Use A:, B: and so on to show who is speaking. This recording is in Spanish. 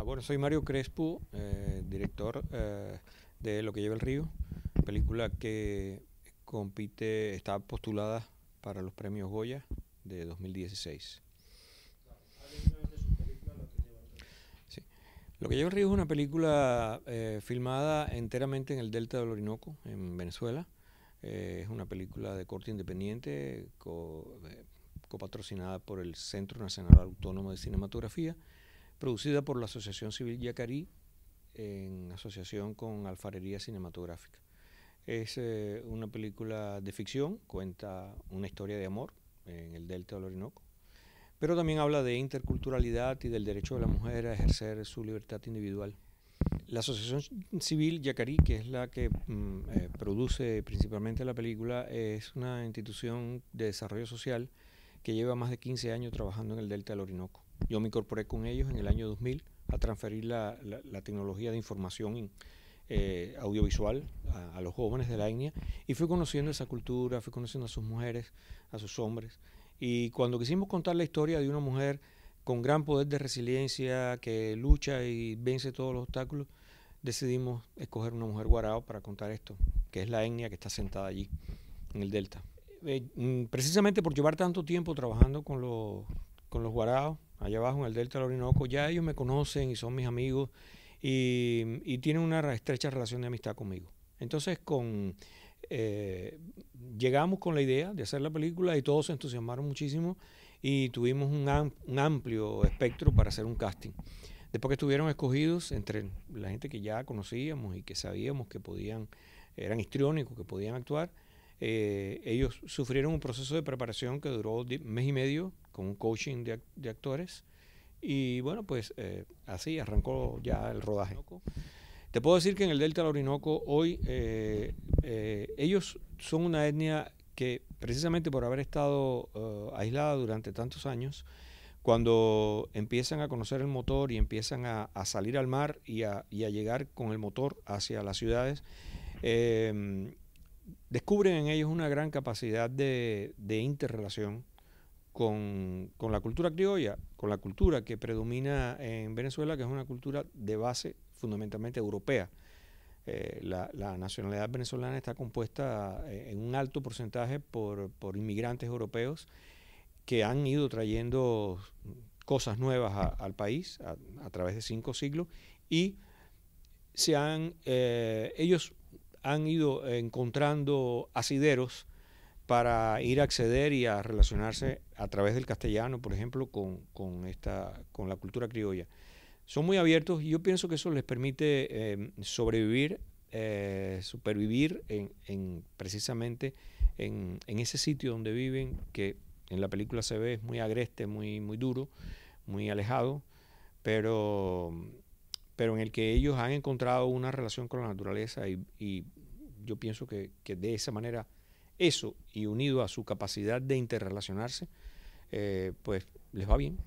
A: Ah, bueno, soy Mario Crespo, eh, director eh, de Lo que lleva el río, película que compite, está postulada para los premios Goya de 2016. Sí. Lo que lleva el río es una película eh, filmada enteramente en el Delta del Orinoco, en Venezuela. es una película de corte independiente, copatrocinada por el Centro Nacional Autónomo de Cinematografía producida por la Asociación Civil Yacarí en asociación con Alfarería Cinematográfica. Es eh, una película de ficción, cuenta una historia de amor en el delta del Orinoco, pero también habla de interculturalidad y del derecho de la mujer a ejercer su libertad individual. La Asociación Civil Yacarí, que es la que mm, eh, produce principalmente la película, es una institución de desarrollo social que lleva más de 15 años trabajando en el delta del Orinoco. Yo me incorporé con ellos en el año 2000 a transferir la, tecnología de información eh, audiovisual a, los jóvenes de la etnia y fui conociendo esa cultura, fui conociendo a sus mujeres, a sus hombres. Y cuando quisimos contar la historia de una mujer con gran poder de resiliencia, que lucha y vence todos los obstáculos, decidimos escoger una mujer guarao para contar esto, que es la etnia que está sentada allí, en el delta. Eh, mm, precisamente por llevar tanto tiempo trabajando con los con los guarados allá abajo en el delta del Orinoco. Ya ellos me conocen y son mis amigos y, tienen una estrecha relación de amistad conmigo. Entonces, con, eh, llegamos con la idea de hacer la película y todos se entusiasmaron muchísimo y tuvimos un, un amplio espectro para hacer un casting. Después que estuvieron escogidos entre la gente que ya conocíamos y que sabíamos que podían, eran histriónicos, que podían actuar, eh, ellos sufrieron un proceso de preparación que duró mes y medio con un coaching de, actores. Y bueno, pues eh, así arrancó ya el rodaje. Te puedo decir que en el Delta del Orinoco hoy eh, ellos son una etnia que precisamente por haber estado aislada durante tantos años, cuando empiezan a conocer el motor y empiezan a, salir al mar y a, y a, llegar con el motor hacia las ciudades, eh, descubren en ellos una gran capacidad de, interrelación con, la cultura criolla, con la cultura que predomina en Venezuela, que es una cultura de base fundamentalmente europea. Eh, la, nacionalidad venezolana está compuesta eh, en un alto porcentaje por, inmigrantes europeos que han ido trayendo cosas nuevas al país a, través de cinco siglos y se han, eh, ellos han ido encontrando asideros para ir a acceder y a relacionarse a través del castellano, por ejemplo, con, esta, con la cultura criolla. Son muy abiertos y yo pienso que eso les permite em, sobrevivir, eh, supervivir en, precisamente en, ese sitio donde viven, que en la película se ve es muy agreste, muy, muy duro, muy alejado, pero pero en el que ellos han encontrado una relación con la naturaleza y, yo pienso que, de esa manera eso y unido a su capacidad de interrelacionarse, eh, pues les va bien.